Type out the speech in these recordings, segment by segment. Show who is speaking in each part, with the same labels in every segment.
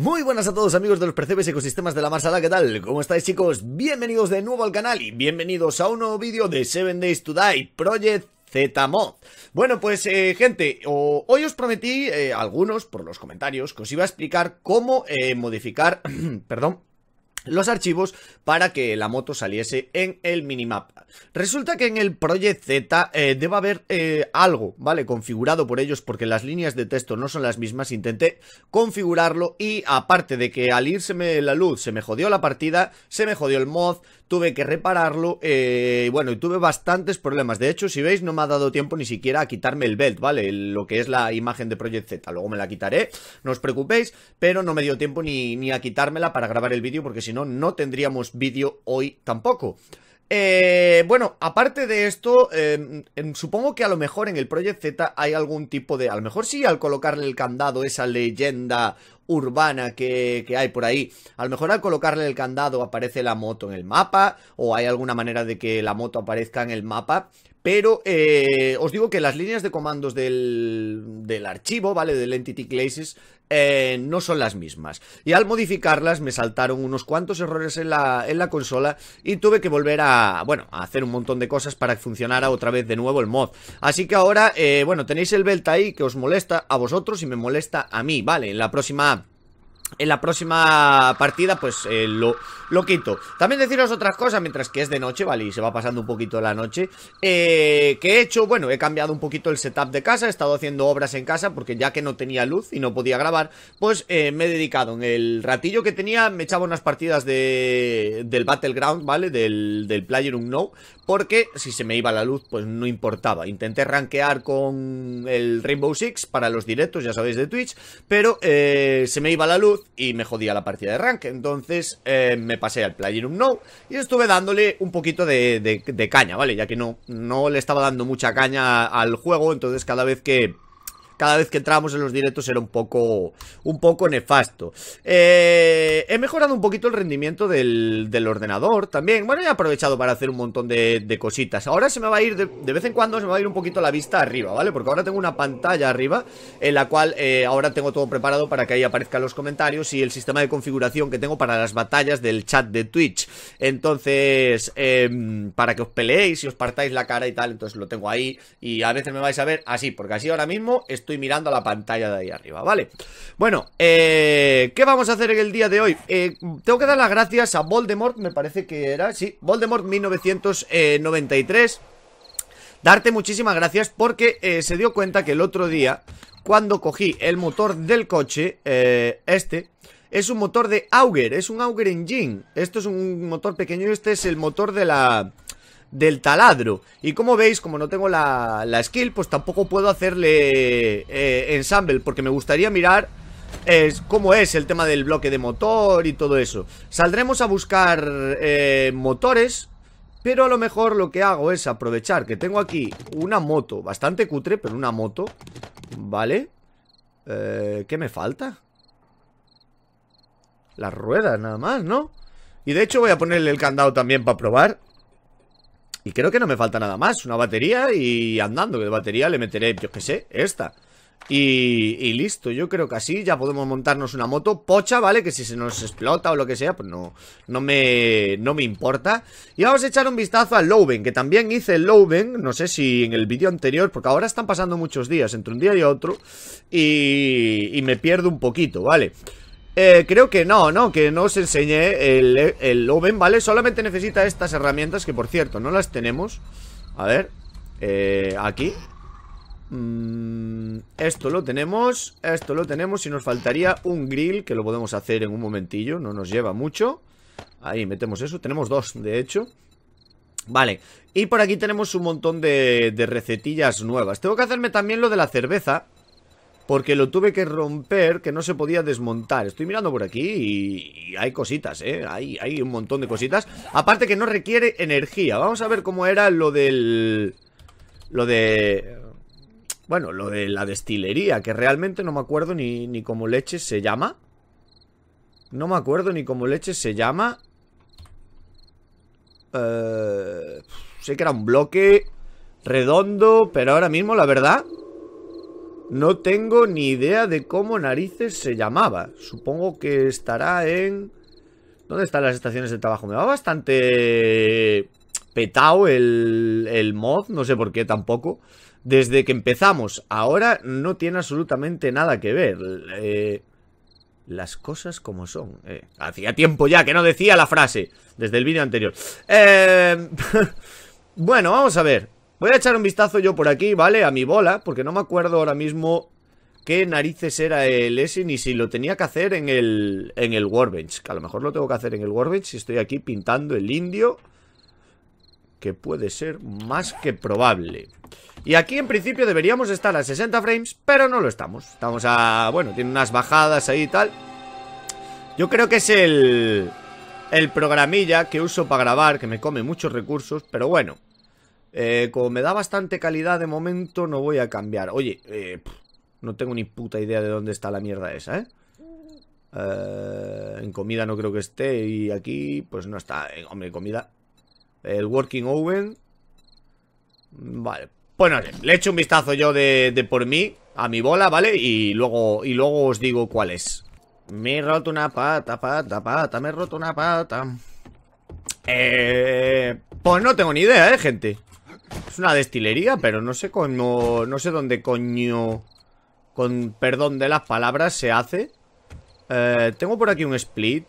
Speaker 1: Muy buenas a todos amigos de los percebes ecosistemas de la Marsala, ¿qué tal? ¿Cómo estáis chicos? Bienvenidos de nuevo al canal y bienvenidos a un nuevo vídeo de 7 Days to Die Project mod Bueno, pues eh, gente, hoy os prometí, eh, algunos por los comentarios, que os iba a explicar cómo eh, modificar, perdón, los archivos para que la moto saliese en el minimap Resulta que en el Project Z eh, debe haber eh, algo, ¿vale? Configurado por ellos porque las líneas de texto no son las mismas. Intenté configurarlo y aparte de que al irse la luz se me jodió la partida, se me jodió el mod, tuve que repararlo eh, y bueno, tuve bastantes problemas. De hecho, si veis, no me ha dado tiempo ni siquiera a quitarme el belt, ¿vale? Lo que es la imagen de Project Z. Luego me la quitaré, no os preocupéis, pero no me dio tiempo ni, ni a quitármela para grabar el vídeo porque si no, no tendríamos vídeo hoy tampoco. Eh, bueno, aparte de esto, em, em, supongo que a lo mejor en el Project Z hay algún tipo de... A lo mejor sí, al colocarle el candado, esa leyenda urbana que, hay por ahí, a lo mejor al colocarle el candado aparece la moto en el mapa, o hay alguna manera de que la moto aparezca en el mapa, pero eh, os digo que las líneas de comandos del, del archivo, ¿vale? Del Entity Classes, eh, no son las mismas. Y al modificarlas me saltaron unos cuantos errores en la, consola y tuve que volver a, bueno, a hacer un montón de cosas para que funcionara otra vez de nuevo el mod. Así que ahora, eh, bueno, tenéis el belt ahí que os molesta a vosotros y me molesta a mí, ¿vale? En la próxima en la próxima partida pues eh, lo, lo, quito También deciros otras cosas mientras que es de noche, ¿vale? Y se va pasando un poquito la noche eh, Que he hecho, bueno, he cambiado un poquito el setup de casa He estado haciendo obras en casa porque ya que no tenía luz y no podía grabar Pues eh, me he dedicado en el ratillo que tenía Me echaba unas partidas de, del Battleground, ¿vale? Del, del Player Unknown Porque si se me iba la luz pues no importaba Intenté rankear con el Rainbow Six para los directos, ya sabéis, de Twitch Pero se me iba la luz y me jodía la partida de rank. Entonces eh, me pasé al Player No y estuve dándole un poquito de, de, caña, ¿vale? Ya que no, no le estaba dando mucha caña al juego, entonces cada vez que cada vez que entrábamos en los directos era un poco, un poco nefasto. Eh, he mejorado un poquito el rendimiento del, ordenador también. Bueno, he aprovechado para hacer un montón de, cositas. Ahora se me va a ir, de, vez en cuando se me va a ir un poquito la vista arriba, ¿vale? Porque ahora tengo una pantalla arriba en la cual eh, ahora tengo todo preparado para que ahí aparezcan los comentarios y el sistema de configuración que tengo para las batallas del chat de Twitch. Entonces, em, para que os peleéis y os partáis la cara y tal, entonces lo tengo ahí y a veces me vais a ver así, porque así ahora mismo estoy y mirando a la pantalla de ahí arriba, ¿vale? Bueno, eh, ¿qué vamos a hacer en el día de hoy? Eh, tengo que dar las gracias a Voldemort, me parece que era, sí, Voldemort 1993 darte muchísimas gracias porque eh, se dio cuenta que el otro día, cuando cogí el motor del coche, este, es un motor de Auger, es un Auger Engine. Esto es un motor pequeño y este es el motor de la del taladro Y como veis, como no tengo la, skill, pues tampoco puedo hacerle eh, ensemble Porque me gustaría mirar cómo es el tema del bloque de motor y todo eso Saldremos a buscar eh, motores pero a lo mejor lo que hago es aprovechar que tengo aquí una moto, bastante cutre, pero una moto, ¿vale? Eh, ¿Qué me falta? Las ruedas nada más, ¿no? Y de hecho voy a ponerle el candado también para probar y creo que no me falta nada más. Una batería y andando. Que de batería le meteré, yo qué sé, esta. Y, y, listo, yo creo que así ya podemos montarnos una moto pocha, ¿vale? Que si se nos explota o lo que sea, pues no, no, me, no me importa. Y vamos a echar un vistazo al Lowen que también hice el no sé si en el vídeo anterior, porque ahora están pasando muchos días entre un día y otro, y, y me pierdo un poquito, ¿vale? vale eh, creo que no, ¿no? Que no os enseñé el, el Oven, ¿vale? Solamente necesita estas herramientas que, por cierto, no las tenemos A ver eh, Aquí mm, Esto lo tenemos Esto lo tenemos y nos faltaría un grill Que lo podemos hacer en un momentillo No nos lleva mucho Ahí metemos eso, tenemos dos, de hecho Vale, y por aquí tenemos un montón de recetillas nuevas Tengo que hacerme también lo de la cerveza porque lo tuve que romper, que no se podía desmontar. Estoy mirando por aquí y, hay cositas, ¿eh? Hay, un montón de cositas. Aparte que no requiere energía. Vamos a ver cómo era lo del... Lo de... Bueno, lo de la destilería, que realmente no me acuerdo ni, ni cómo leche se llama. No me acuerdo ni cómo leche se llama. Eh, sé que era un bloque redondo, pero ahora mismo, la verdad... No tengo ni idea de cómo narices se llamaba. Supongo que estará en... ¿Dónde están las estaciones de trabajo? Me va bastante petao el, el mod, no sé por qué tampoco. Desde que empezamos, ahora no tiene absolutamente nada que ver. Eh, las cosas como son. Eh, hacía tiempo ya que no decía la frase desde el vídeo anterior. Eh, bueno, vamos a ver. Voy a echar un vistazo yo por aquí, ¿vale? A mi bola, porque no me acuerdo ahora mismo qué narices era el ese ni si lo tenía que hacer en el, en el Warbench. Que a lo mejor lo tengo que hacer en el Warbench si estoy aquí pintando el indio. Que puede ser más que probable. Y aquí en principio deberíamos estar a 60 frames, pero no lo estamos. Estamos a... bueno, tiene unas bajadas ahí y tal. Yo creo que es el... el programilla que uso para grabar, que me come muchos recursos, pero bueno... Eh, como me da bastante calidad de momento, no voy a cambiar. Oye, eh, no tengo ni puta idea de dónde está la mierda esa, ¿eh? eh en comida no creo que esté y aquí pues no está. Eh, hombre, comida. El Working Oven. Vale. Bueno, le echo un vistazo yo de, por mí a mi bola, ¿vale? Y luego, y luego os digo cuál es. Me he roto una pata, pata, pata, me he roto una pata. Eh, pues no tengo ni idea, ¿eh, gente? Es una destilería, pero no sé cómo... No sé dónde coño... Con perdón de las palabras se hace. Eh, tengo por aquí un split.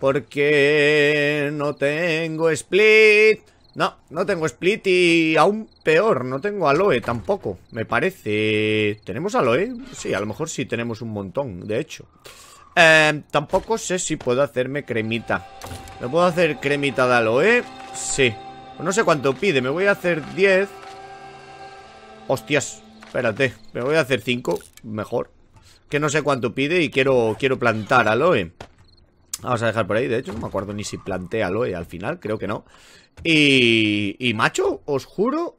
Speaker 1: Porque no tengo split. No, no tengo split y aún peor, no tengo aloe tampoco, me parece. ¿Tenemos aloe? Sí, a lo mejor sí tenemos un montón, de hecho. Eh, tampoco sé si puedo hacerme cremita. ¿Me puedo hacer cremita de aloe? Sí. Pues no sé cuánto pide, me voy a hacer 10 Hostias, espérate Me voy a hacer 5, mejor Que no sé cuánto pide y quiero, quiero plantar aloe Vamos a dejar por ahí, de hecho No me acuerdo ni si planté aloe al final, creo que no Y, y macho, os juro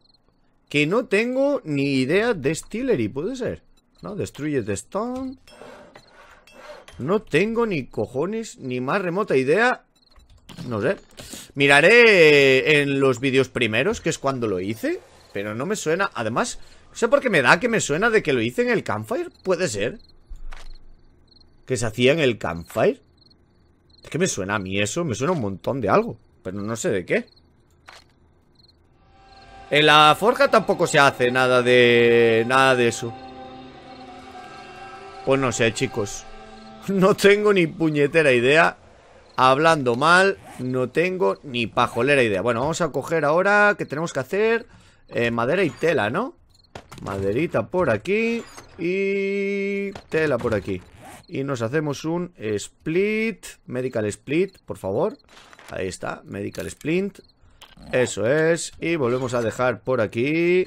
Speaker 1: Que no tengo ni idea de Stillery, puede ser ¿No? Destruye the Stone No tengo ni cojones Ni más remota idea no sé. Miraré en los vídeos primeros, que es cuando lo hice. Pero no me suena. Además, no sé por qué me da que me suena de que lo hice en el campfire. Puede ser. Que se hacía en el campfire. Es que me suena a mí eso. Me suena un montón de algo. Pero no sé de qué. En la forja tampoco se hace nada de... Nada de eso. Pues no sé, chicos. No tengo ni puñetera idea hablando mal, no tengo ni pajolera idea. Bueno, vamos a coger ahora que tenemos que hacer eh, madera y tela, ¿no? Maderita por aquí y tela por aquí. Y nos hacemos un split, medical split, por favor. Ahí está, medical split. Eso es. Y volvemos a dejar por aquí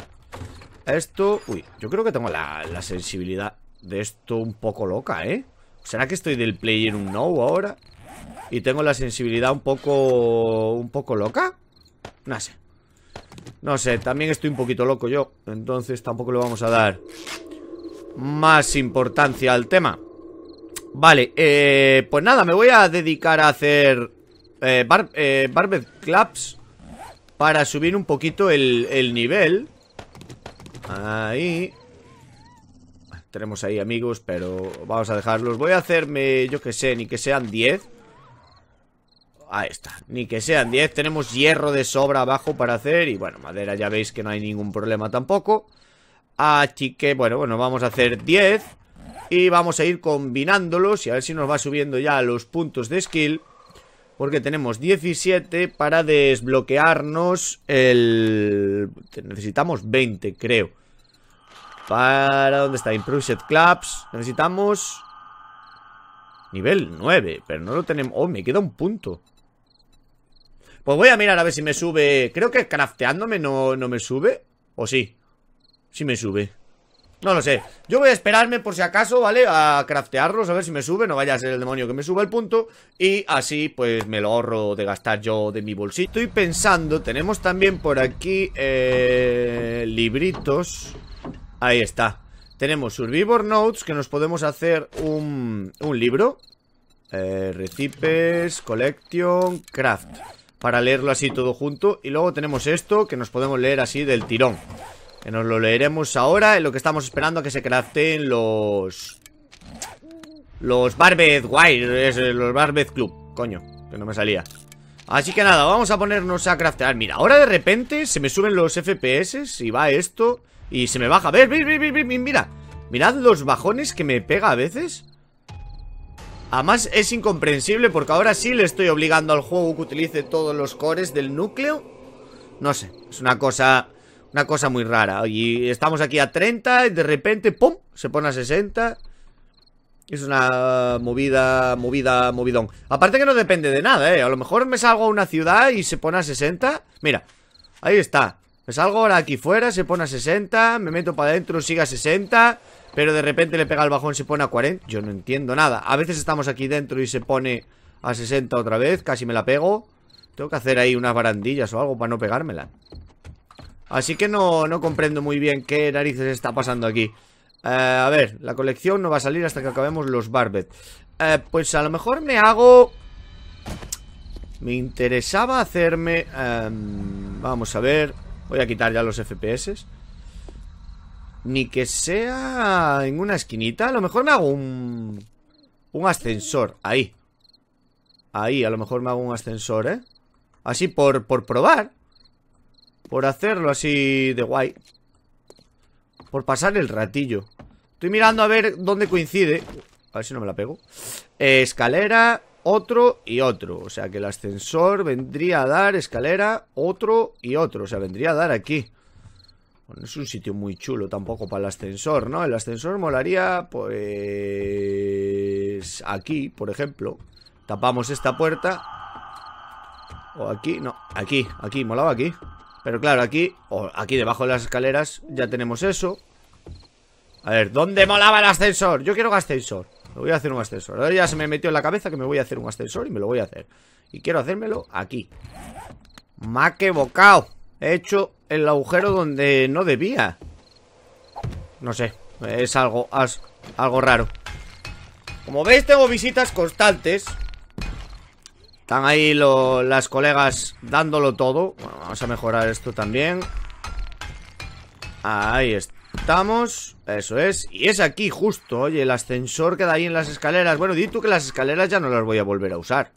Speaker 1: esto. Uy, yo creo que tengo la, la sensibilidad de esto un poco loca, ¿eh? ¿Será que estoy del player un no ahora? Y tengo la sensibilidad un poco... Un poco loca No sé No sé, también estoy un poquito loco yo Entonces tampoco le vamos a dar Más importancia al tema Vale, eh, pues nada, me voy a dedicar a hacer eh, eh Barbed Claps Para subir un poquito el, el nivel Ahí Tenemos ahí amigos, pero vamos a dejarlos Voy a hacerme, yo que sé, ni que sean 10 Ahí está, ni que sean 10 Tenemos hierro de sobra abajo para hacer Y bueno, madera ya veis que no hay ningún problema tampoco Así que bueno, bueno, vamos a hacer 10 Y vamos a ir combinándolos Y a ver si nos va subiendo ya los puntos de skill Porque tenemos 17 para desbloquearnos el... Necesitamos 20, creo ¿Para dónde está? Improved Clubs Necesitamos... Nivel 9, pero no lo tenemos... Oh, me queda un punto pues voy a mirar a ver si me sube. Creo que crafteándome no, no me sube. ¿O sí? Sí me sube. No lo sé. Yo voy a esperarme por si acaso, ¿vale? A craftearlos, a ver si me sube. No vaya a ser el demonio que me suba el punto. Y así, pues, me lo ahorro de gastar yo de mi bolsillo. Estoy pensando, tenemos también por aquí eh, libritos. Ahí está. Tenemos Survivor Notes, que nos podemos hacer un, un libro. Eh, recipes, Collection, Craft para leerlo así todo junto. Y luego tenemos esto que nos podemos leer así del tirón. Que nos lo leeremos ahora en lo que estamos esperando a que se crafteen los... Los barbed Wire, eh, los barbed Club, coño, que no me salía. Así que nada, vamos a ponernos a craftear. Mira, ahora de repente se me suben los FPS y va esto y se me baja. ¿Ves? ver Mira, mirad los bajones que me pega a veces. Además es incomprensible porque ahora sí le estoy obligando al juego que utilice todos los cores del núcleo. No sé, es una cosa una cosa muy rara. Y estamos aquí a 30 y de repente pum, se pone a 60. Es una movida, movida, movidón. Aparte que no depende de nada, ¿eh? A lo mejor me salgo a una ciudad y se pone a 60. Mira, ahí está. Me salgo ahora aquí fuera, se pone a 60. Me meto para adentro, sigue a 60. Pero de repente le pega el bajón, se pone a 40 Yo no entiendo nada A veces estamos aquí dentro y se pone a 60 otra vez Casi me la pego Tengo que hacer ahí unas barandillas o algo para no pegármela Así que no, no comprendo muy bien qué narices está pasando aquí eh, A ver, la colección no va a salir hasta que acabemos los Barbet eh, Pues a lo mejor me hago... Me interesaba hacerme... Em, vamos a ver... Voy a quitar ya los FPS ni que sea en una esquinita. A lo mejor me hago un... Un ascensor. Ahí. Ahí, a lo mejor me hago un ascensor, ¿eh? Así por, por probar. Por hacerlo así de guay. Por pasar el ratillo. Estoy mirando a ver dónde coincide. A ver si no me la pego. escalera, otro y otro. O sea que el ascensor vendría a dar escalera, otro y otro. O sea, vendría a dar aquí es un sitio muy chulo tampoco para el ascensor, ¿no? El ascensor molaría, pues... Aquí, por ejemplo. Tapamos esta puerta. O aquí, no. Aquí, aquí, molaba aquí. Pero claro, aquí, o aquí debajo de las escaleras ya tenemos eso. A ver, ¿dónde molaba el ascensor? Yo quiero un ascensor. Me voy a hacer un ascensor. Ahora ya se me metió en la cabeza que me voy a hacer un ascensor y me lo voy a hacer. Y quiero hacérmelo aquí. que bocao! He hecho el agujero donde no debía. No sé, es algo, algo raro. Como veis tengo visitas constantes. Están ahí las colegas dándolo todo. vamos a mejorar esto también. Ahí estamos. Eso es. Y es aquí justo, oye, el ascensor queda ahí en las escaleras. Bueno, di tú que las escaleras ya no las voy a volver a usar.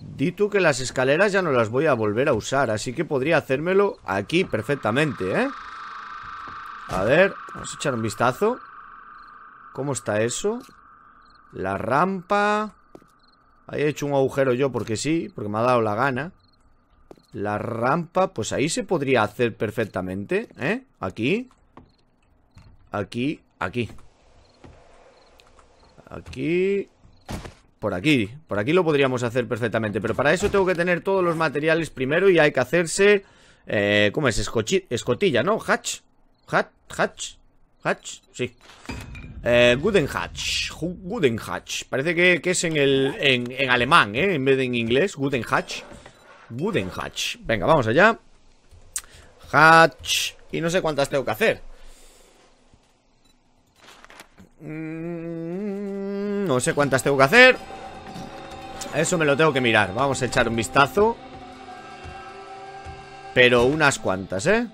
Speaker 1: Di tú que las escaleras ya no las voy a volver a usar, así que podría hacérmelo aquí perfectamente, ¿eh? A ver, vamos a echar un vistazo. ¿Cómo está eso? La rampa... Ahí he hecho un agujero yo porque sí, porque me ha dado la gana. La rampa, pues ahí se podría hacer perfectamente, ¿eh? Aquí. Aquí, aquí. Aquí. Por aquí, por aquí lo podríamos hacer perfectamente Pero para eso tengo que tener todos los materiales primero Y hay que hacerse... Eh, ¿Cómo es? escotilla, ¿no? Hatch Hatch Hatch Hatch, sí eh, Guten Hatch Guten Hatch Parece que, es en, el, en, en, alemán, ¿eh? En vez de en inglés Guten Hatch Guten Hatch Venga, vamos allá Hatch Y no sé cuántas tengo que hacer Mmm no sé cuántas tengo que hacer Eso me lo tengo que mirar Vamos a echar un vistazo Pero unas cuantas, ¿eh?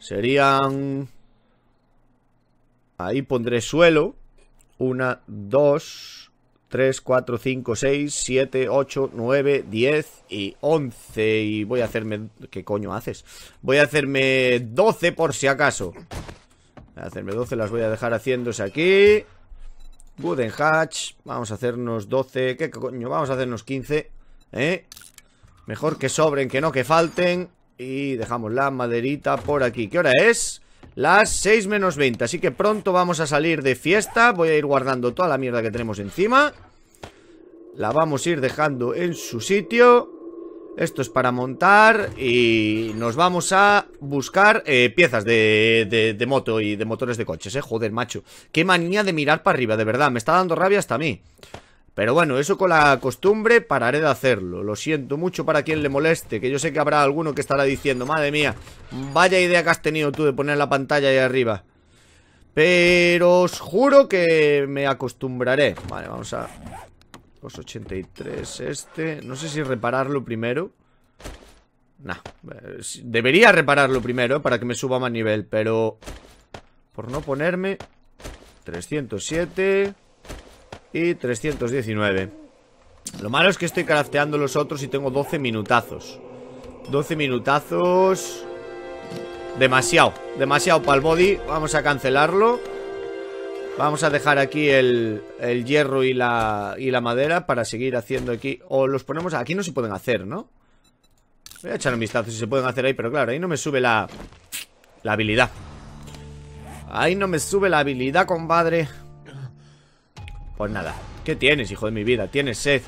Speaker 1: Serían... Ahí pondré suelo 1, 2, 3, 4, 5, 6, 7, 8, 9, 10 y 11 Y voy a hacerme... ¿Qué coño haces? Voy a hacerme 12 por si acaso Voy a hacerme 12, las voy a dejar haciéndose aquí Wooden Hatch. Vamos a hacernos 12. ¿Qué coño? Vamos a hacernos 15. ¿Eh? Mejor que sobren, que no que falten. Y dejamos la maderita por aquí. ¿Qué hora es? Las 6 menos 20. Así que pronto vamos a salir de fiesta. Voy a ir guardando toda la mierda que tenemos encima. La vamos a ir dejando en su sitio. Esto es para montar y nos vamos a buscar eh, piezas de, de, de, moto y de motores de coches, eh. Joder, macho. Qué manía de mirar para arriba, de verdad. Me está dando rabia hasta a mí. Pero bueno, eso con la costumbre pararé de hacerlo. Lo siento mucho para quien le moleste, que yo sé que habrá alguno que estará diciendo, madre mía, vaya idea que has tenido tú de poner la pantalla ahí arriba. Pero os juro que me acostumbraré. Vale, vamos a 83 pues este. No sé si repararlo primero. Nah. Eh, debería repararlo primero para que me suba más nivel, pero... Por no ponerme... 307 y 319. Lo malo es que estoy crafteando los otros y tengo 12 minutazos. 12 minutazos... Demasiado, demasiado para el body. Vamos a cancelarlo. Vamos a dejar aquí el, hierro y la, y la madera para seguir haciendo aquí. O los ponemos... Aquí no se pueden hacer, ¿no? Voy a echar un vistazo si se pueden hacer ahí, pero claro, ahí no me sube la... La habilidad. Ahí no me sube la habilidad, compadre. Pues nada. ¿Qué tienes, hijo de mi vida? Tienes sed.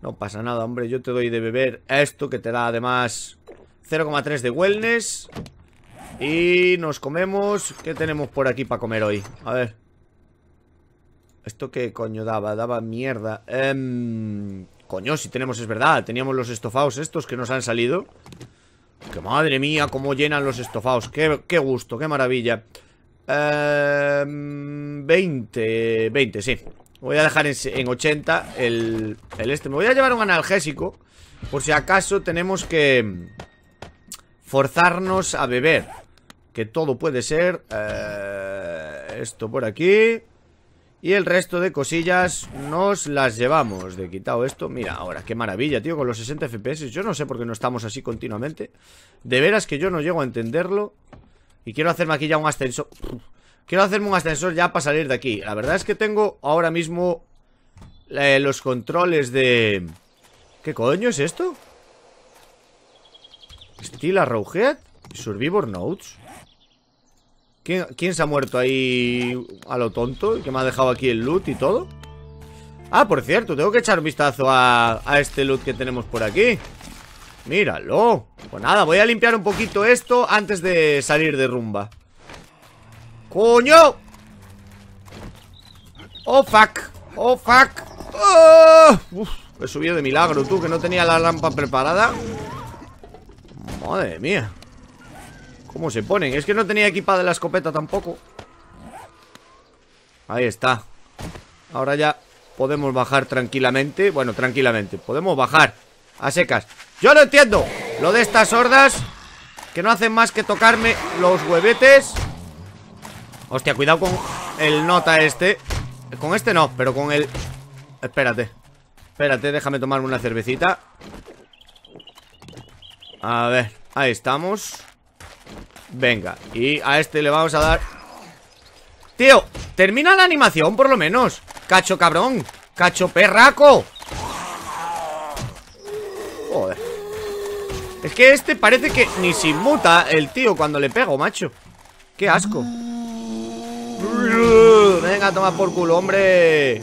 Speaker 1: No pasa nada, hombre. Yo te doy de beber esto que te da además 0,3 de wellness. Y nos comemos... ¿Qué tenemos por aquí para comer hoy? A ver. ¿Esto qué coño daba? Daba mierda. Em, coño, si tenemos, es verdad. Teníamos los estofados estos que nos han salido. ¡Qué madre mía, cómo llenan los estofados. Qué, gusto, qué maravilla. Em, veinte 20, 20, sí. Voy a dejar en, en 80 el, el este. Me voy a llevar un analgésico. Por si acaso tenemos que forzarnos a beber. Que todo puede ser. Eh, esto por aquí. Y el resto de cosillas nos las llevamos De quitado esto, mira ahora, qué maravilla, tío Con los 60 FPS, yo no sé por qué no estamos así continuamente De veras que yo no llego a entenderlo Y quiero hacerme aquí ya un ascensor Quiero hacerme un ascensor ya para salir de aquí La verdad es que tengo ahora mismo eh, Los controles de... ¿Qué coño es esto? Steel Arrowhead Survivor Notes ¿Quién, se ha muerto ahí a lo tonto? ¿Y que me ha dejado aquí el loot y todo? Ah, por cierto, tengo que echar un vistazo a, este loot que tenemos por aquí Míralo Pues nada, voy a limpiar un poquito esto antes de salir de rumba ¡Coño! ¡Oh, fuck! ¡Oh, fuck! ¡Oh! he subido de milagro, tú, que no tenía la rampa preparada Madre mía ¿Cómo se ponen? Es que no tenía equipada la escopeta tampoco Ahí está Ahora ya podemos bajar tranquilamente Bueno, tranquilamente Podemos bajar a secas Yo lo entiendo lo de estas hordas Que no hacen más que tocarme los huevetes Hostia, cuidado con el nota este Con este no, pero con el... Espérate Espérate, déjame tomarme una cervecita A ver, ahí estamos Venga, y a este le vamos a dar Tío, termina la animación por lo menos Cacho cabrón Cacho perraco Joder Es que este parece que ni se inmuta el tío cuando le pego, macho Qué asco Venga, toma por culo, hombre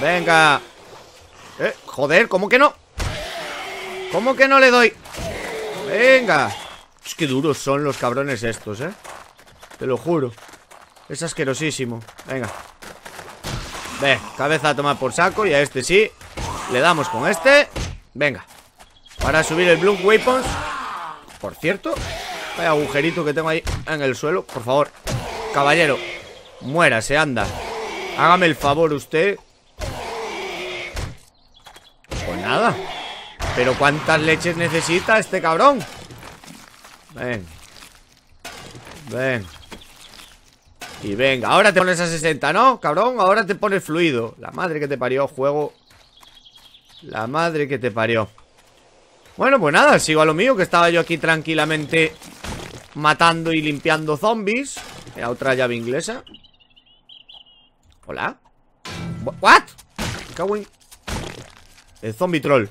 Speaker 1: Venga eh, Joder, ¿cómo que no? ¿Cómo que no le doy? ¡Venga! Es que duros son los cabrones estos, ¿eh? Te lo juro Es asquerosísimo Venga Ve, cabeza a tomar por saco Y a este sí Le damos con este Venga Para subir el Bloom Weapons Por cierto Hay agujerito que tengo ahí en el suelo Por favor Caballero Muérase, anda Hágame el favor usted Pues nada pero cuántas leches necesita este cabrón Ven Ven Y venga, ahora te pones a 60, ¿no? Cabrón, ahora te pones fluido La madre que te parió, juego La madre que te parió Bueno, pues nada, sigo a lo mío Que estaba yo aquí tranquilamente Matando y limpiando zombies Era otra llave inglesa Hola What? El zombie troll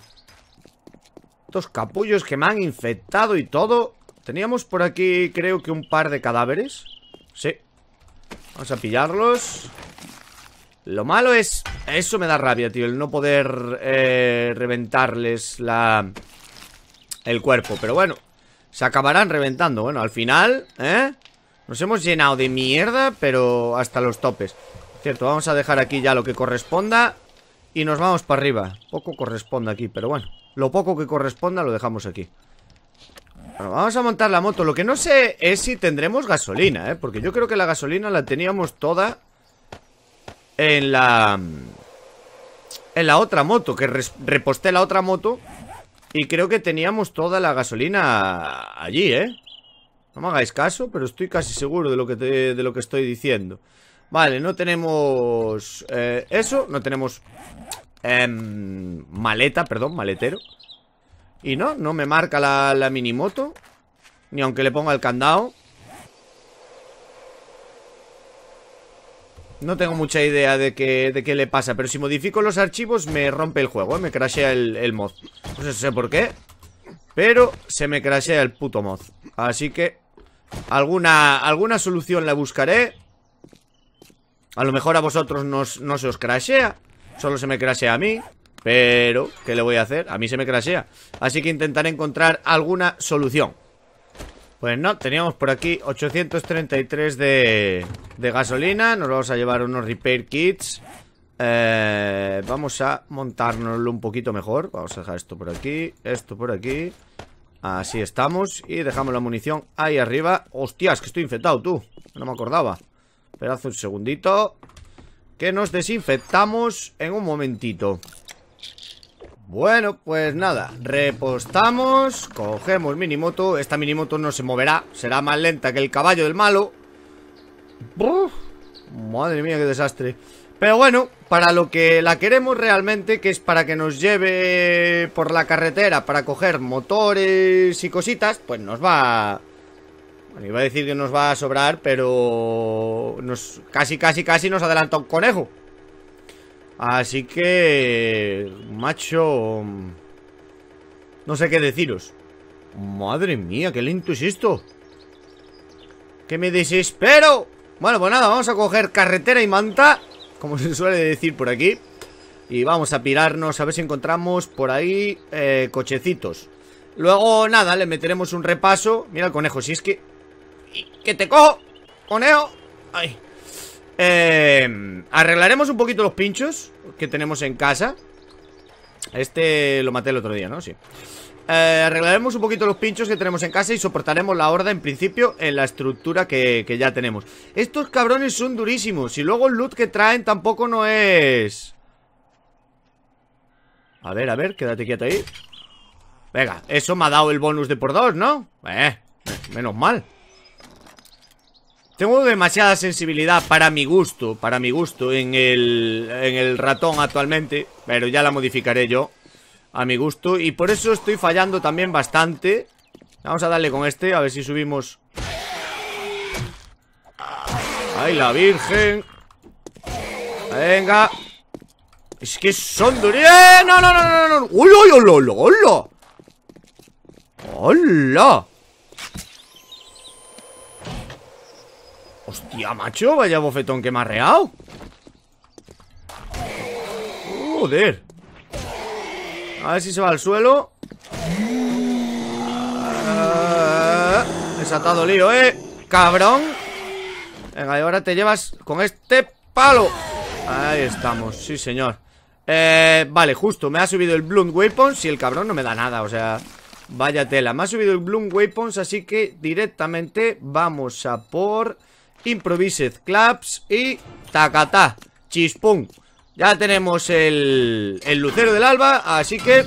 Speaker 1: estos capullos que me han infectado y todo Teníamos por aquí creo que un par de cadáveres Sí Vamos a pillarlos Lo malo es... Eso me da rabia, tío El no poder eh, reventarles la... El cuerpo Pero bueno Se acabarán reventando Bueno, al final ¿eh? Nos hemos llenado de mierda Pero hasta los topes Cierto, vamos a dejar aquí ya lo que corresponda Y nos vamos para arriba Poco corresponde aquí, pero bueno lo poco que corresponda lo dejamos aquí vamos a montar la moto Lo que no sé es si tendremos gasolina, ¿eh? Porque yo creo que la gasolina la teníamos toda En la... En la otra moto Que reposté la otra moto Y creo que teníamos toda la gasolina allí, ¿eh? No me hagáis caso, pero estoy casi seguro de lo que, de lo que estoy diciendo Vale, no tenemos eh, eso, no tenemos maleta, perdón, maletero Y no, no me marca la, la minimoto Ni aunque le ponga el candado No tengo mucha idea de qué, de qué le pasa Pero si modifico los archivos me rompe el juego ¿eh? Me crashea el, mod No sé, por qué Pero se me crashea el puto mod Así que alguna, alguna solución la buscaré A lo mejor a vosotros no se os crashea Solo se me crashea a mí Pero, ¿qué le voy a hacer? A mí se me crashea Así que intentaré encontrar alguna solución Pues no, teníamos por aquí 833 de, gasolina Nos vamos a llevar unos repair kits eh, Vamos a montárnoslo un poquito mejor Vamos a dejar esto por aquí Esto por aquí Así estamos Y dejamos la munición ahí arriba Hostias, que estoy infectado, tú No me acordaba Esperad un segundito que nos desinfectamos en un momentito bueno, pues nada, repostamos, cogemos minimoto, esta minimoto no se moverá, será más lenta que el caballo del malo. madre mía, qué desastre. Pero bueno, para lo que la queremos realmente, que es para que nos lleve por la carretera, para coger motores y cositas, pues nos va, bueno, iba a decir que nos va a sobrar, pero nos casi, casi, casi nos adelanta un conejo. Así que, macho, no sé qué deciros. Madre mía, qué lento es esto. Que me desespero. Bueno, pues nada, vamos a coger carretera y manta, como se suele decir por aquí. Y vamos a pirarnos a ver si encontramos por ahí eh, cochecitos. Luego, nada, le meteremos un repaso. Mira el conejo, si es que que te cojo, Oneo! Ay. Em, arreglaremos un poquito los pinchos que tenemos en casa. Este lo maté el otro día, ¿no? Sí. Eh, arreglaremos un poquito los pinchos que tenemos en casa y soportaremos la horda en principio en la estructura que, que ya tenemos. Estos cabrones son durísimos y luego el loot que traen tampoco no es... A ver, a ver, quédate quieto ahí. Venga, eso me ha dado el bonus de por dos, ¿no? Eh, menos mal. Tengo demasiada sensibilidad para mi gusto, para mi gusto, en el, en el ratón actualmente, pero ya la modificaré yo a mi gusto y por eso estoy fallando también bastante. Vamos a darle con este, a ver si subimos... ¡Ay, la virgen! Venga. Es que son duros. ¡Eh! ¡No, no, no, no, no! ¡Hola, hola! ¡Hola! ¡Hola! ¡Ya, macho, vaya bofetón que me ha reado Joder A ver si se va al suelo Desatado ah, Desatado lío, eh Cabrón Venga, y ahora te llevas con este palo Ahí estamos, sí señor eh, vale, justo, me ha subido el Bloom Weapons y el cabrón no me da nada, o sea, vaya tela. Me ha subido el Bloom Weapons, así que directamente vamos a por... Improvised Claps y Tacatá, chispón. Ya tenemos el, el lucero del alba, así que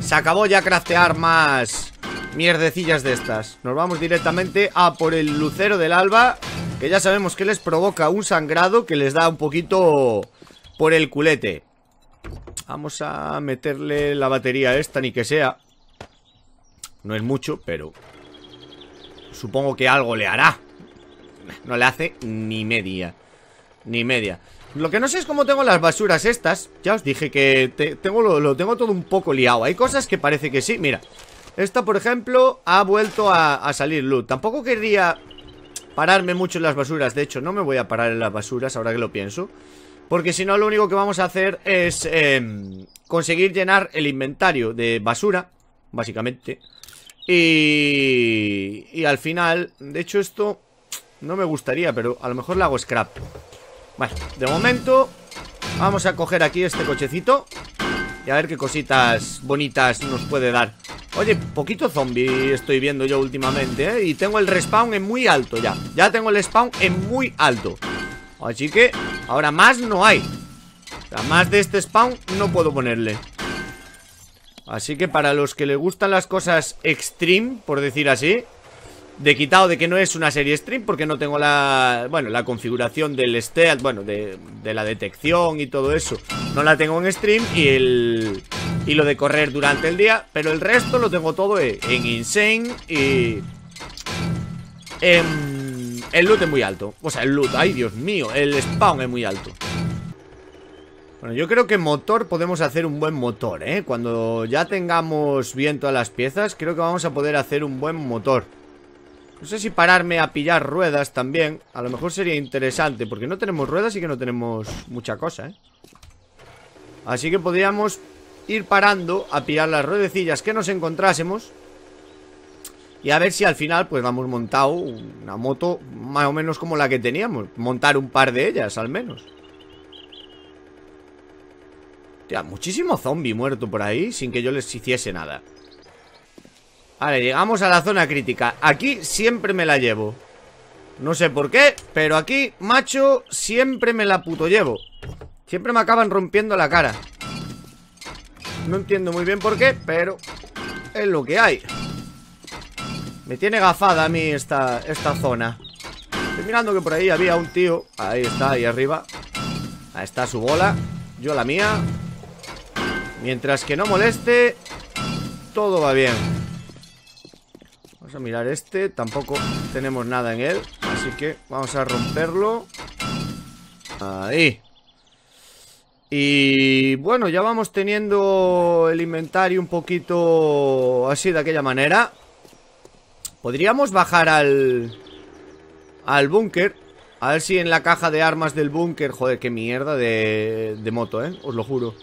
Speaker 1: se acabó ya craftear más mierdecillas de estas Nos vamos directamente a por el lucero del alba Que ya sabemos que les provoca un sangrado que les da un poquito por el culete Vamos a meterle la batería esta, ni que sea No es mucho, pero supongo que algo le hará no le hace ni media Ni media Lo que no sé es cómo tengo las basuras estas Ya os dije que tengo, lo, tengo todo un poco liado Hay cosas que parece que sí, mira Esta, por ejemplo, ha vuelto a, salir loot Tampoco querría pararme mucho en las basuras De hecho, no me voy a parar en las basuras ahora que lo pienso porque si no, lo único que vamos a hacer es em, conseguir llenar el inventario de basura, básicamente. Y, y al final, de hecho esto no me gustaría, pero a lo mejor le hago scrap Vale, de momento Vamos a coger aquí este cochecito Y a ver qué cositas bonitas nos puede dar Oye, poquito zombie estoy viendo yo últimamente, ¿eh? Y tengo el respawn en muy alto ya Ya tengo el spawn en muy alto Así que ahora más no hay o más de este spawn no puedo ponerle Así que para los que le gustan las cosas extreme, por decir así de quitado de que no es una serie stream porque no tengo la bueno la configuración del stealth, bueno, de, de, la detección y todo eso. No la tengo en stream y el y lo de correr durante el día, pero el resto lo tengo todo e, en, insane y em, el loot es muy alto. O sea, el loot, ay Dios mío, el spawn es muy alto. Bueno, yo creo que motor podemos hacer un buen motor, ¿eh? Cuando ya tengamos bien todas las piezas, creo que vamos a poder hacer un buen motor. No sé si pararme a pillar ruedas también A lo mejor sería interesante Porque no tenemos ruedas y que no tenemos mucha cosa, ¿eh? Así que podríamos ir parando a pillar las ruedecillas que nos encontrásemos Y a ver si al final pues vamos montado una moto más o menos como la que teníamos Montar un par de ellas al menos Tía, muchísimo zombie muerto por ahí sin que yo les hiciese nada Vale, llegamos a la zona crítica Aquí siempre me la llevo No sé por qué, pero aquí, macho Siempre me la puto llevo Siempre me acaban rompiendo la cara No entiendo muy bien por qué Pero es lo que hay Me tiene gafada a mí esta, esta zona Estoy mirando que por ahí había un tío Ahí está, ahí arriba Ahí está su bola Yo la mía Mientras que no moleste Todo va bien a mirar este. Tampoco tenemos nada en él. Así que vamos a romperlo. Ahí. Y bueno, ya vamos teniendo el inventario un poquito así de aquella manera. Podríamos bajar al... Al búnker. A ver si en la caja de armas del búnker... Joder, qué mierda de, de moto, ¿eh? Os lo juro.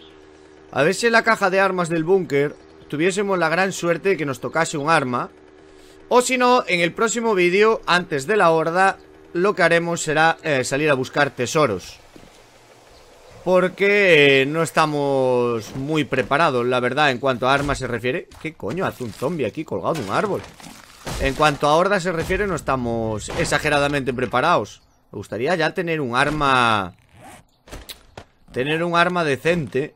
Speaker 1: A ver si en la caja de armas del búnker tuviésemos la gran suerte de que nos tocase un arma o si no, en el próximo vídeo, antes de la horda, lo que haremos será eh, salir a buscar tesoros. Porque eh, no estamos muy preparados, la verdad, en cuanto a armas se refiere. ¿Qué coño hace un zombie aquí colgado de un árbol? En cuanto a horda se refiere, no estamos exageradamente preparados. Me gustaría ya tener un arma... Tener un arma decente.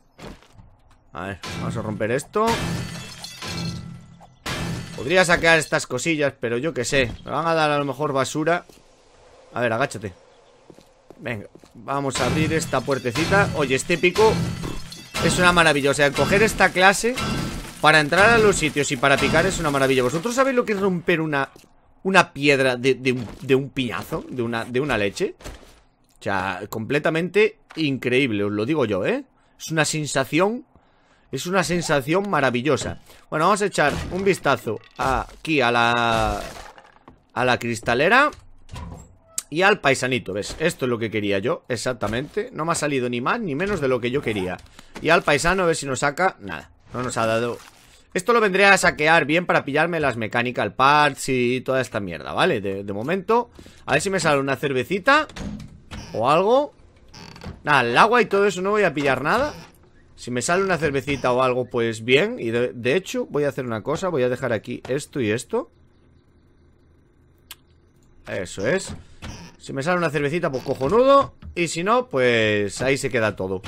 Speaker 1: A ver, vamos a romper esto. Podría sacar estas cosillas, pero yo qué sé Me van a dar a lo mejor basura A ver, agáchate Venga, vamos a abrir esta puertecita Oye, este pico es una maravilla O sea, coger esta clase para entrar a los sitios y para picar es una maravilla ¿Vosotros sabéis lo que es romper una, una piedra de, un, piñazo? De una, de una leche O sea, completamente increíble, os lo digo yo, ¿eh? Es una sensación es una sensación maravillosa Bueno, vamos a echar un vistazo Aquí a la... A la cristalera Y al paisanito, ¿ves? Esto es lo que quería yo, exactamente No me ha salido ni más ni menos de lo que yo quería Y al paisano, a ver si nos saca Nada, no nos ha dado esto lo vendré a saquear bien para pillarme las mechanical parts y toda esta mierda, ¿vale? de momento, a ver si me sale una cervecita o algo Nada, el agua y todo eso no voy a pillar nada si me sale una cervecita o algo, pues bien. Y de, hecho, voy a hacer una cosa. Voy a dejar aquí esto y esto. Eso es. Si me sale una cervecita, pues cojonudo. Y si no, pues ahí se queda todo.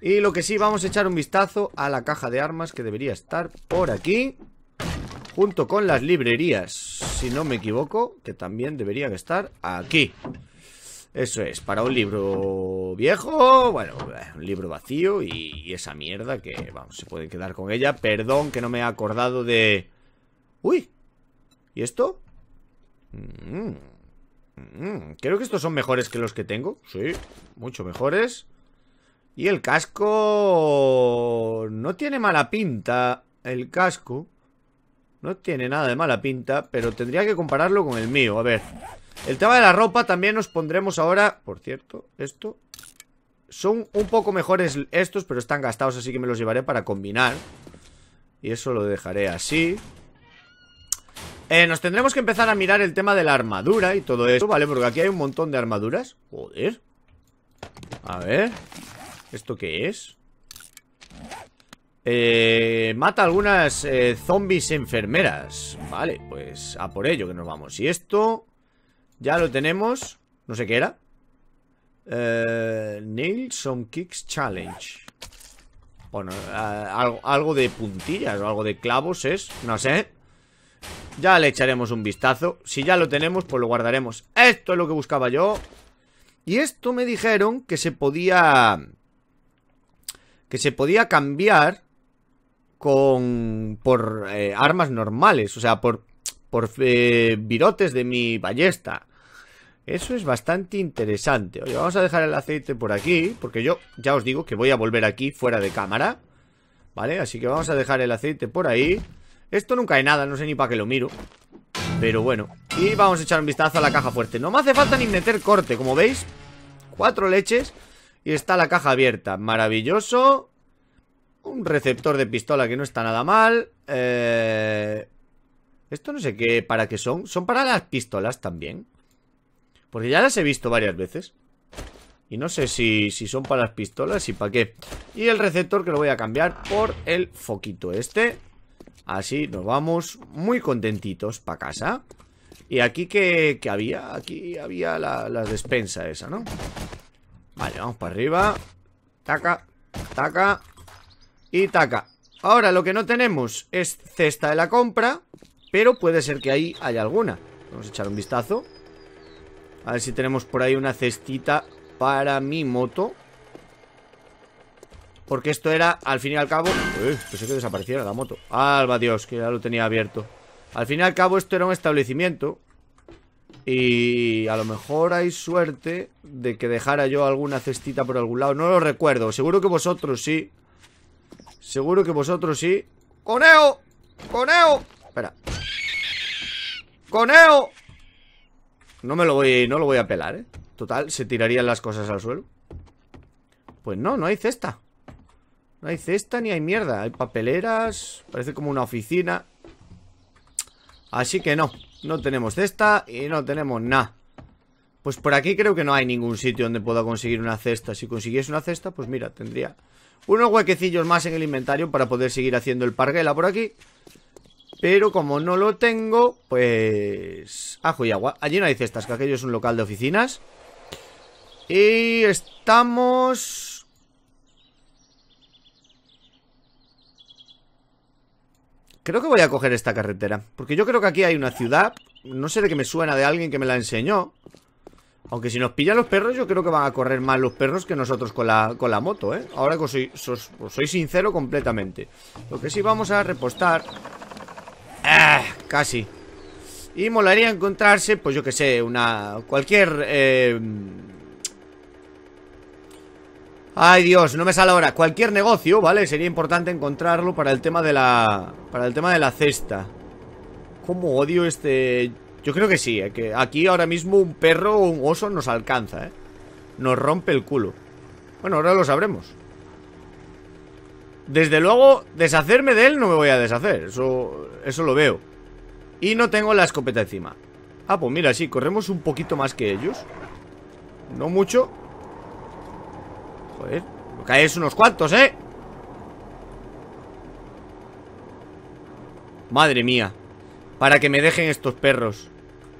Speaker 1: Y lo que sí, vamos a echar un vistazo a la caja de armas que debería estar por aquí. Junto con las librerías, si no me equivoco, que también deberían estar aquí. Eso es, para un libro viejo, bueno, un libro vacío y, esa mierda que, vamos, se pueden quedar con ella. Perdón que no me he acordado de... ¡Uy! ¿Y esto? Mm, mm, creo que estos son mejores que los que tengo, sí, mucho mejores. Y el casco... No tiene mala pinta el casco. No tiene nada de mala pinta, pero tendría que compararlo con el mío, a ver... El tema de la ropa también nos pondremos ahora Por cierto, esto Son un poco mejores estos Pero están gastados, así que me los llevaré para combinar Y eso lo dejaré así eh, Nos tendremos que empezar a mirar el tema de la armadura Y todo eso, ¿vale? Porque aquí hay un montón de armaduras Joder A ver ¿Esto qué es? Eh, mata algunas eh, zombies enfermeras Vale, pues a por ello que nos vamos Y esto... Ya lo tenemos. No sé qué era. Eh, some kicks challenge. Bueno, eh, algo, algo de puntillas o algo de clavos es. No sé. Ya le echaremos un vistazo. Si ya lo tenemos, pues lo guardaremos. Esto es lo que buscaba yo. Y esto me dijeron que se podía... Que se podía cambiar con... Por eh, armas normales. O sea, por... Por eh, virotes de mi ballesta. Eso es bastante interesante. Oye, vamos a dejar el aceite por aquí, porque yo ya os digo que voy a volver aquí fuera de cámara. ¿Vale? Así que vamos a dejar el aceite por ahí. Esto nunca hay nada, no sé ni para qué lo miro. Pero bueno. Y vamos a echar un vistazo a la caja fuerte. No me hace falta ni meter corte, como veis. Cuatro leches y está la caja abierta. Maravilloso. Un receptor de pistola que no está nada mal. Eh, esto no sé qué, para qué son. Son para las pistolas también. Porque ya las he visto varias veces. Y no sé si, si son para las pistolas y para qué. Y el receptor que lo voy a cambiar por el foquito este. Así nos vamos muy contentitos para casa. Y aquí que, que, había, aquí había la, la despensa esa, ¿no? Vale, vamos para arriba. Taca, taca y taca. Ahora lo que no tenemos es cesta de la compra, pero puede ser que ahí haya alguna. Vamos a echar un vistazo. A ver si tenemos por ahí una cestita para mi moto. Porque esto era, al fin y al cabo... Uy, eh, pensé que desapareciera la moto. Alba Dios, que ya lo tenía abierto. Al fin y al cabo esto era un establecimiento. Y a lo mejor hay suerte de que dejara yo alguna cestita por algún lado. No lo recuerdo. Seguro que vosotros sí. Seguro que vosotros sí. ¡Coneo! ¡Coneo! Espera. ¡Coneo! No me lo voy, no lo voy a pelar, ¿eh? Total, se tirarían las cosas al suelo. Pues no, no hay cesta. No hay cesta ni hay mierda. Hay papeleras, parece como una oficina. Así que no, no tenemos cesta y no tenemos nada. Pues por aquí creo que no hay ningún sitio donde pueda conseguir una cesta. Si consiguiese una cesta, pues mira, tendría unos huequecillos más en el inventario para poder seguir haciendo el parguela por aquí. Pero como no lo tengo, pues... Ajo y agua. Allí no hay cestas, que aquello es un local de oficinas. Y estamos... Creo que voy a coger esta carretera. Porque yo creo que aquí hay una ciudad. No sé de qué me suena de alguien que me la enseñó. Aunque si nos pillan los perros, yo creo que van a correr más los perros que nosotros con la, moto, ¿eh? Ahora que soy, soy sincero completamente. Lo que sí vamos a repostar Ah, casi. Y molaría encontrarse, pues yo que sé, una... Cualquier... Eh, ay Dios, no me sale ahora Cualquier negocio, ¿vale? Sería importante encontrarlo para el tema de la... Para el tema de la cesta Cómo odio este... Yo creo que sí, eh, que aquí ahora mismo un perro o un oso nos alcanza, ¿eh? Nos rompe el culo Bueno, ahora lo sabremos desde luego, deshacerme de él no me voy a deshacer. Eso, eso lo veo. Y no tengo la escopeta encima. Ah, pues mira, sí, corremos un poquito más que ellos. No mucho. Joder, lo caes unos cuantos, ¿eh? Madre mía. Para que me dejen estos perros.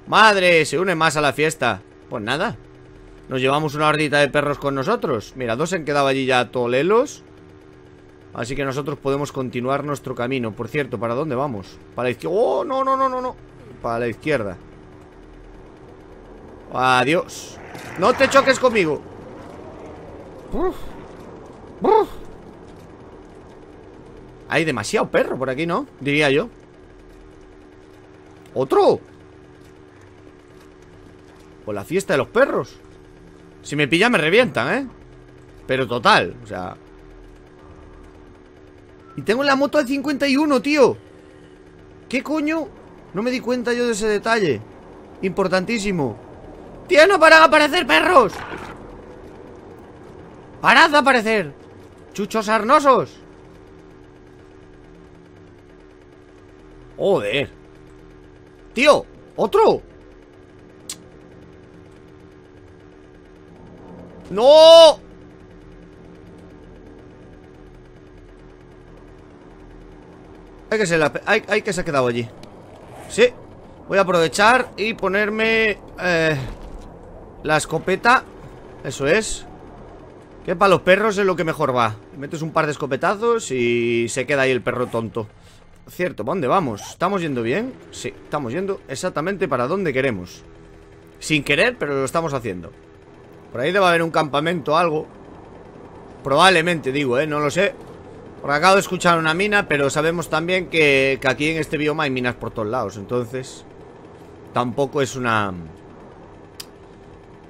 Speaker 1: Madre, se une más a la fiesta. Pues nada. Nos llevamos una hordita de perros con nosotros. Mira, dos se han quedado allí ya tolelos. Así que nosotros podemos continuar nuestro camino Por cierto, ¿para dónde vamos? Para la izquierda ¡Oh, no, no, no, no, no! Para la izquierda Adiós No te choques conmigo Uf. Hay demasiado perro por aquí, ¿no? Diría yo ¡Otro! Por pues la fiesta de los perros Si me pilla me revientan, ¿eh? Pero total, o sea y tengo la moto de 51, tío ¿Qué coño? No me di cuenta yo de ese detalle Importantísimo ¡Tío, no paran de aparecer perros! ¡Parad de aparecer! ¡Chuchos arnosos! ¡Joder! ¡Tío! ¡Otro! ¡No! Hay que, la, hay, hay que se ha quedado allí Sí Voy a aprovechar y ponerme eh, La escopeta Eso es Que para los perros es lo que mejor va Metes un par de escopetazos y se queda ahí el perro tonto Cierto, ¿pa' dónde vamos? ¿Estamos yendo bien? Sí, estamos yendo exactamente para donde queremos Sin querer, pero lo estamos haciendo Por ahí debe haber un campamento o algo Probablemente, digo, ¿eh? No lo sé por acabo de escuchar una mina, pero sabemos también que, aquí en este bioma hay minas por todos lados. Entonces, tampoco es una...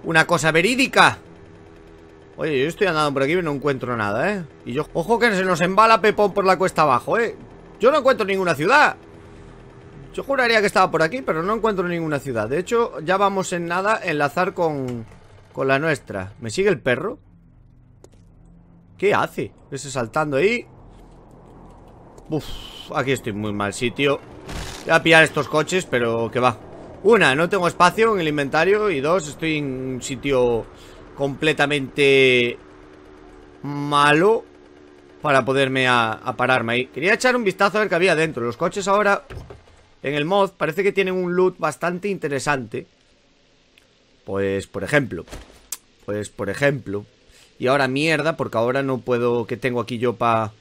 Speaker 1: Una cosa verídica. Oye, yo estoy andando por aquí y no encuentro nada, ¿eh? Y yo... Ojo que se nos embala Pepón por la cuesta abajo, ¿eh? Yo no encuentro ninguna ciudad. Yo juraría que estaba por aquí, pero no encuentro ninguna ciudad. De hecho, ya vamos en nada enlazar con, con la nuestra. ¿Me sigue el perro? ¿Qué hace? Ese saltando ahí. Uf, aquí estoy en muy mal sitio Voy a pillar estos coches, pero que va Una, no tengo espacio en el inventario Y dos, estoy en un sitio completamente malo para poderme a, pararme ahí. Quería echar un vistazo a ver qué había dentro. Los coches ahora en el mod parece que tienen un loot bastante interesante. Pues, por ejemplo. Pues, por ejemplo. Y ahora mierda, porque ahora no puedo... que tengo aquí yo para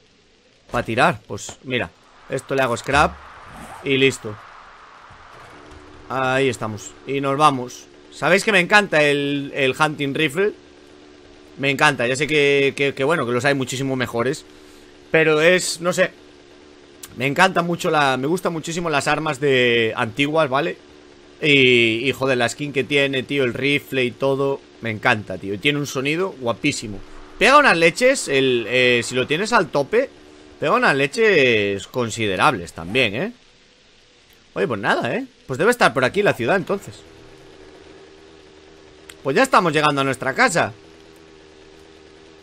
Speaker 1: para tirar, pues mira Esto le hago scrap Y listo Ahí estamos Y nos vamos Sabéis que me encanta el, hunting rifle Me encanta, ya sé que, que, bueno, que los hay muchísimo mejores Pero es, no sé Me encanta mucho la... Me gustan muchísimo las armas de antiguas, ¿vale? Y, y joder, la skin que tiene, tío, el rifle y todo Me encanta, tío, y tiene un sonido guapísimo Pega unas leches, eh, si lo tienes al tope Pega unas leches considerables también, ¿eh? Oye, pues nada, ¿eh? Pues debe estar por aquí la ciudad entonces Pues ya estamos llegando a nuestra casa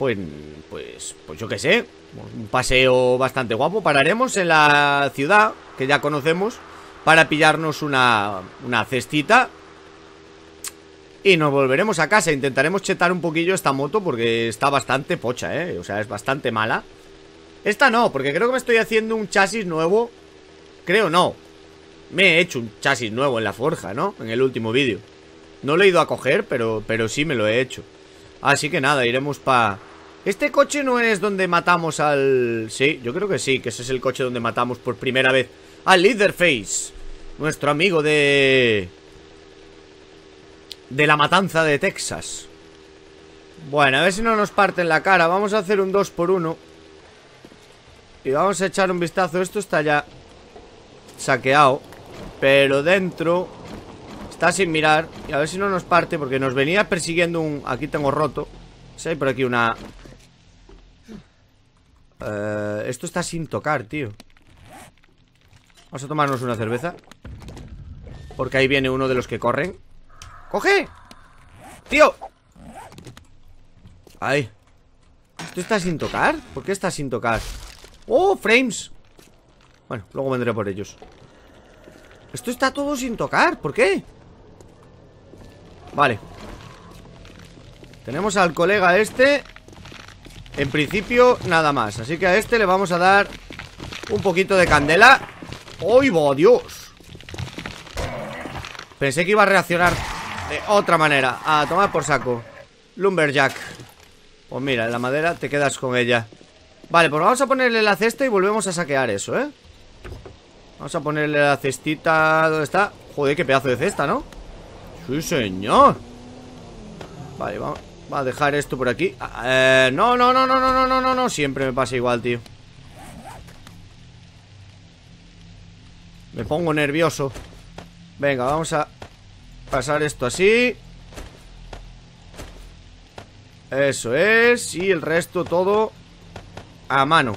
Speaker 1: Pues, pues, pues yo qué sé Un paseo bastante guapo Pararemos en la ciudad que ya conocemos Para pillarnos una, una cestita y nos volveremos a casa Intentaremos chetar un poquillo esta moto Porque está bastante pocha, eh O sea, es bastante mala esta no, porque creo que me estoy haciendo un chasis nuevo Creo no Me he hecho un chasis nuevo en la forja, ¿no? En el último vídeo No lo he ido a coger, pero, pero sí me lo he hecho Así que nada, iremos para... Este coche no es donde matamos al... Sí, yo creo que sí, que ese es el coche donde matamos por primera vez al Leatherface Nuestro amigo de... De la matanza de Texas Bueno, a ver si no nos parten la cara Vamos a hacer un 2 por 1 vamos a echar un vistazo Esto está ya saqueado Pero dentro Está sin mirar Y a ver si no nos parte Porque nos venía persiguiendo un... Aquí tengo roto Si hay por aquí una... Eh, esto está sin tocar, tío Vamos a tomarnos una cerveza Porque ahí viene uno de los que corren ¡Coge! ¡Tío! ¡Ay! Esto está sin tocar ¿Por qué está sin tocar? ¡Oh, frames! Bueno, luego vendré por ellos Esto está todo sin tocar, ¿por qué? Vale Tenemos al colega este En principio, nada más Así que a este le vamos a dar Un poquito de candela ¡Oh, va, Dios! Pensé que iba a reaccionar de otra manera A tomar por saco Lumberjack Pues mira, la madera te quedas con ella Vale, pues vamos a ponerle la cesta y volvemos a saquear eso, ¿eh? Vamos a ponerle la cestita... ¿Dónde está? Joder, qué pedazo de cesta, ¿no? ¡Sí, señor! Vale, vamos... Va a dejar esto por aquí ah, eh, No, no, no, no, no, no, no, no, no Siempre me pasa igual, tío Me pongo nervioso Venga, vamos a Pasar esto así Eso es Y el resto todo a mano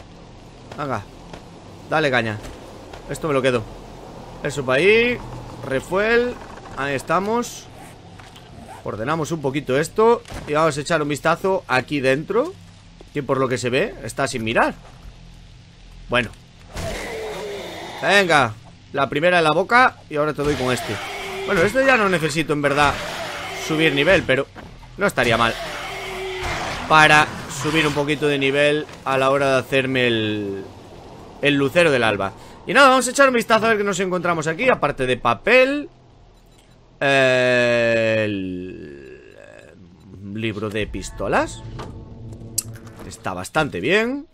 Speaker 1: Venga Dale caña Esto me lo quedo Eso para ahí Refuel Ahí estamos Ordenamos un poquito esto Y vamos a echar un vistazo aquí dentro Que por lo que se ve Está sin mirar Bueno Venga La primera en la boca Y ahora te doy con este Bueno, esto ya no necesito en verdad Subir nivel, pero No estaría mal Para subir un poquito de nivel a la hora de hacerme el, el lucero del alba Y nada, vamos a echar un vistazo a ver qué nos encontramos aquí Aparte de papel eh, el, eh, libro de pistolas Está bastante bien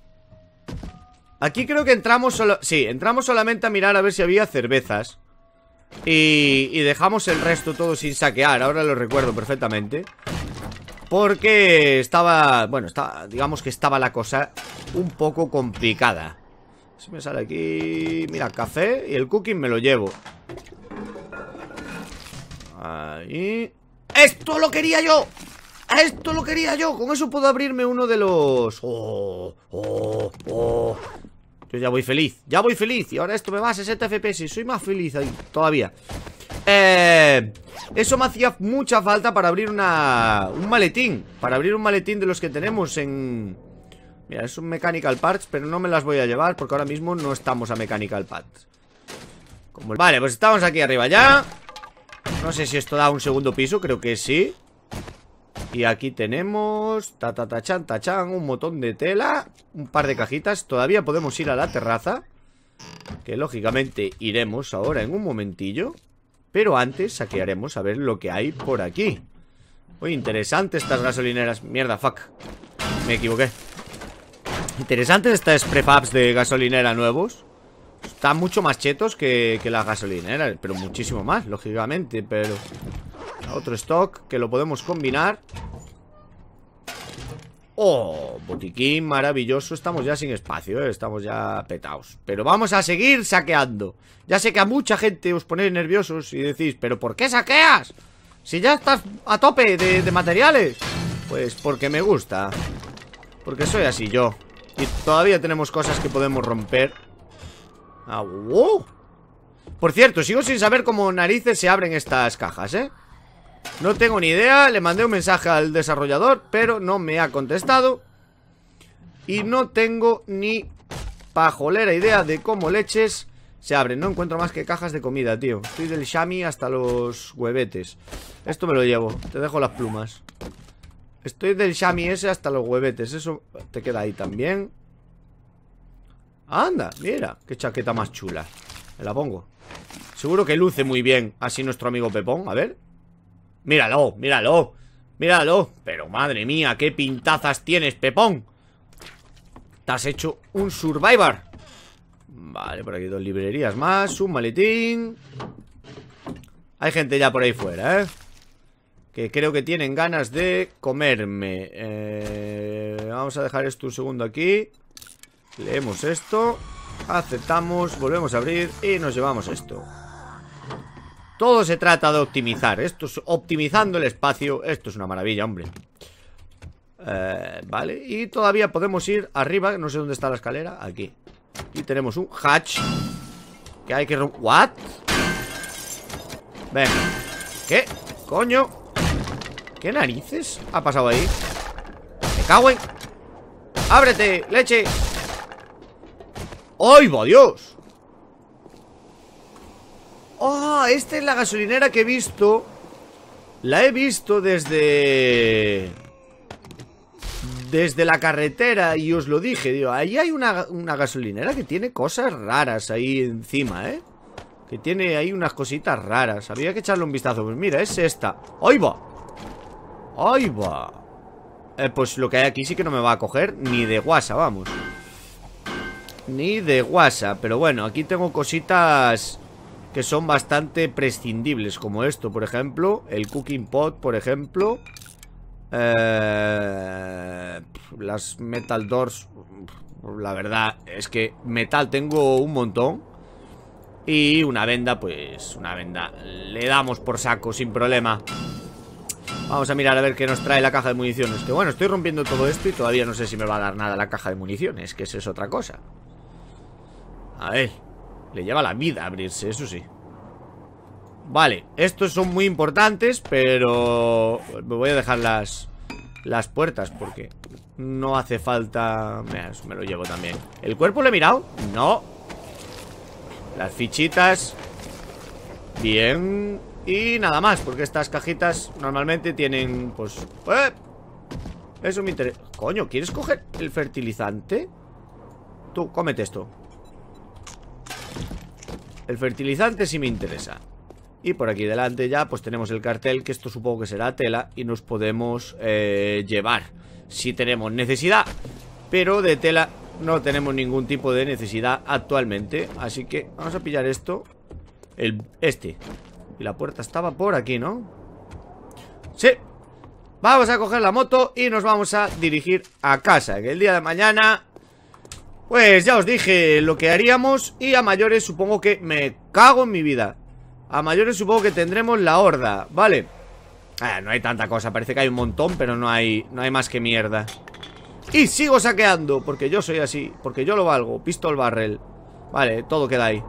Speaker 1: Aquí creo que entramos solo... Sí, entramos solamente a mirar a ver si había cervezas y, y, dejamos el resto todo sin saquear Ahora lo recuerdo perfectamente porque estaba, bueno, digamos que estaba la cosa un poco complicada Si me sale aquí, mira, café y el cooking me lo llevo Ahí ¡Esto lo quería yo! esto lo quería yo! Con eso puedo abrirme uno de los... ¡Oh! ¡Oh! ¡Oh! Yo ya voy feliz, ya voy feliz Y ahora esto me va a 60 FPS y soy más feliz ahí todavía eh, eso me hacía mucha falta para abrir una un maletín. Para abrir un maletín de los que tenemos en... Mira, es un Mechanical Parts, pero no me las voy a llevar porque ahora mismo no estamos a Mechanical Parts. Como... Vale, pues estamos aquí arriba ya. No sé si esto da un segundo piso, creo que sí. Y aquí tenemos... Ta, ta, ta, un montón de tela, un par de cajitas. Todavía podemos ir a la terraza. Que lógicamente iremos ahora en un momentillo. Pero antes saquearemos a ver lo que hay por aquí Muy interesante estas gasolineras Mierda, fuck Me equivoqué Interesantes estas prefabs de gasolinera nuevos Están mucho más chetos que, que las gasolineras Pero muchísimo más, lógicamente Pero otro stock que lo podemos combinar Oh, botiquín maravilloso. Estamos ya sin espacio, ¿eh? estamos ya petados. Pero vamos a seguir saqueando. Ya sé que a mucha gente os ponéis nerviosos y decís, ¿pero por qué saqueas? Si ya estás a tope de, de materiales. Pues porque me gusta. Porque soy así yo. Y todavía tenemos cosas que podemos romper. ¡Ah, wow! Uh. Por cierto, sigo sin saber cómo narices se abren estas cajas, ¿eh? No tengo ni idea, le mandé un mensaje al desarrollador, pero no me ha contestado. Y no tengo ni pajolera idea de cómo leches se abren. No encuentro más que cajas de comida, tío. Estoy del Shami hasta los huevetes. Esto me lo llevo, te dejo las plumas. Estoy del Shami ese hasta los huevetes, eso te queda ahí también. Anda, mira, qué chaqueta más chula. Me la pongo. Seguro que luce muy bien así nuestro amigo Pepón. A ver, Míralo, míralo, míralo. Pero madre mía, qué pintazas tienes, Pepón. Te has hecho un Survivor. Vale, por aquí dos librerías más, un maletín. Hay gente ya por ahí fuera, ¿eh? Que creo que tienen ganas de comerme. Eh, vamos a dejar esto un segundo aquí. Leemos esto. Aceptamos, volvemos a abrir y nos llevamos esto. Todo se trata de optimizar. Esto es optimizando el espacio. Esto es una maravilla, hombre. Eh, vale, y todavía podemos ir arriba. No sé dónde está la escalera. Aquí. Y tenemos un hatch. Que hay que... ¿What? Venga. ¿Qué? Coño. ¿Qué narices ha pasado ahí? Me cago ¡Ábrete, leche! ¡Ay, va Dios! ¡Oh! Esta es la gasolinera que he visto. La he visto desde... Desde la carretera y os lo dije, digo, ahí hay una, gasolinera que tiene cosas raras ahí encima, ¿eh? Que tiene ahí unas cositas raras. Había que echarle un vistazo. Pues mira, es esta. ¡Ahí va! ¡Ahí va! Eh, pues lo que hay aquí sí que no me va a coger ni de guasa, vamos. Ni de guasa. Pero bueno, aquí tengo cositas que son bastante prescindibles, como esto, por ejemplo, el cooking pot, por ejemplo, eh, las metal doors, la verdad es que metal tengo un montón y una venda, pues una venda, le damos por saco sin problema. Vamos a mirar a ver qué nos trae la caja de municiones. Que bueno, estoy rompiendo todo esto y todavía no sé si me va a dar nada la caja de municiones, que eso es otra cosa. A ver, le lleva la vida abrirse, eso sí Vale, estos son muy importantes Pero... Me voy a dejar las... Las puertas porque no hace falta... me lo llevo también ¿El cuerpo lo he mirado? No Las fichitas Bien Y nada más, porque estas cajitas Normalmente tienen, pues... ¡Eh! Eso me interesa Coño, ¿quieres coger el fertilizante? Tú, cómete esto el fertilizante sí me interesa. Y por aquí delante ya pues tenemos el cartel que esto supongo que será tela y nos podemos eh, llevar si tenemos necesidad. Pero de tela no tenemos ningún tipo de necesidad actualmente. Así que vamos a pillar esto. El, este. Y la puerta estaba por aquí, ¿no? Sí. Vamos a coger la moto y nos vamos a dirigir a casa. Que el día de mañana pues ya os dije lo que haríamos y a mayores supongo que me cago en mi vida. A mayores supongo que tendremos la horda, ¿vale? Ah, no hay tanta cosa, parece que hay un montón, pero no hay, no hay más que mierda. Y sigo saqueando, porque yo soy así, porque yo lo valgo. Pistol barrel. Vale, todo queda ahí.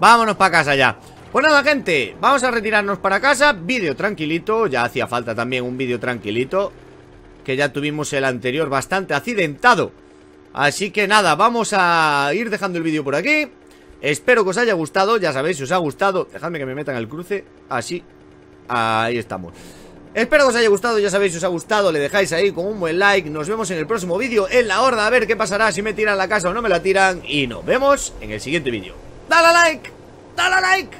Speaker 1: Vámonos para casa ya. Pues nada, gente, vamos a retirarnos para casa. Vídeo tranquilito, ya hacía falta también un vídeo tranquilito. Que ya tuvimos el anterior bastante accidentado. Así que nada, vamos a ir dejando el vídeo por aquí Espero que os haya gustado, ya sabéis, si os ha gustado Dejadme que me metan el cruce, así Ahí estamos Espero que os haya gustado, ya sabéis, si os ha gustado Le dejáis ahí con un buen like, nos vemos en el próximo vídeo En la horda, a ver qué pasará, si me tiran la casa o no me la tiran Y nos vemos en el siguiente vídeo ¡Dale like! ¡Dale like!